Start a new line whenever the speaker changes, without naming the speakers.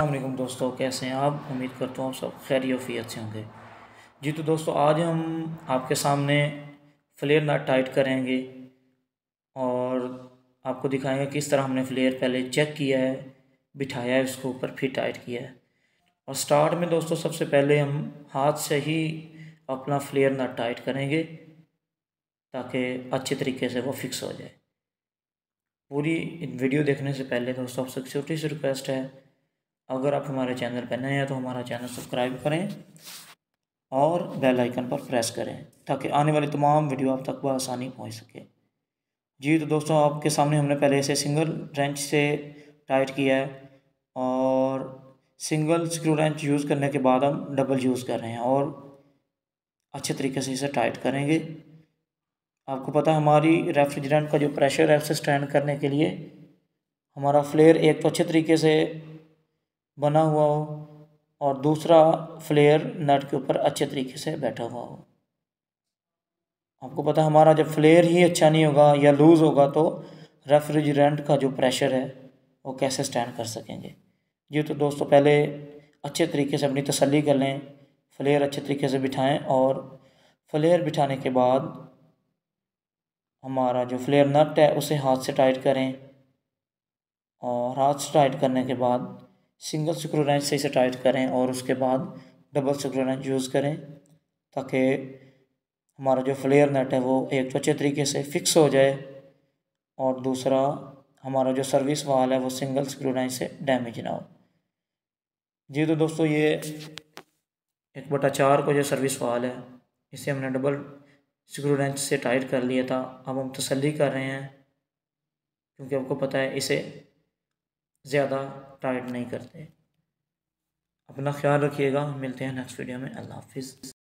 असलम दोस्तों कैसे हैं आप उम्मीद करता हूँ आप सब खैर वफ़ीत से होंगे जी तो दोस्तों आज हम आपके सामने फ्लेयर नट टाइट करेंगे और आपको दिखाएंगे किस तरह हमने फ्लेयर पहले चेक किया है बिठाया है उसके ऊपर फिर टाइट किया है और स्टार्ट में दोस्तों सबसे पहले हम हाथ से ही अपना फ्लेयर नट टाइट करेंगे ताकि अच्छे तरीके से वो फिक्स हो जाए पूरी वीडियो देखने से पहले दोस्तों आपसे छोटी सी रिक्वेस्ट है अगर आप हमारे चैनल पर नए हैं तो हमारा चैनल सब्सक्राइब करें और बेल आइकन पर प्रेस करें ताकि आने वाली तमाम वीडियो आप तक बसानी पहुँच सके जी तो दोस्तों आपके सामने हमने पहले इसे सिंगल रेंच से टाइट किया है और सिंगल स्क्रू रेंच यूज़ करने के बाद हम डबल यूज़ कर रहे हैं और अच्छे तरीके से इसे टाइट करेंगे आपको पता है हमारी रेफ्रिजरेंट का जो प्रेशर है उसे स्टैंड करने के लिए हमारा फ्लेयर एक तो अच्छे तरीके से बना हुआ हो और दूसरा फ्लेयर नट के ऊपर अच्छे तरीके से बैठा हुआ हो आपको पता हमारा जब फ्लेयर ही अच्छा नहीं होगा या लूज़ होगा तो रेफ्रिजरेंट का जो प्रेशर है वो कैसे स्टैंड कर सकेंगे ये तो दोस्तों पहले अच्छे तरीके से अपनी तसल्ली कर लें फ्लेयर अच्छे तरीके से बिठाएं और फ्लेयर बिठाने के बाद हमारा जो फ्लेयर नट है उसे हाथ से टाइट करें और हाथ से टाइट करने के बाद सिंगल स्क्रू रेंच से इसे टाइट करें और उसके बाद डबल सिक्रो रेंच यूज़ करें ताकि हमारा जो फ्लेयर नेट है वो एक तो अच्छे तरीके से फिक्स हो जाए और दूसरा हमारा जो सर्विस वाल है वो सिंगल स्क्रू रेंच से डैमेज ना हो जी तो दोस्तों ये एक बटा चार को जो सर्विस वाल है इसे हमने डबल स्क्रू रेंच से टाइट कर लिया था अब हम तसली कर रहे हैं क्योंकि आपको पता है इसे ज़्यादा टाइट नहीं करते अपना ख्याल रखिएगा मिलते हैं नेक्स्ट वीडियो में अल्लाह हाफिज़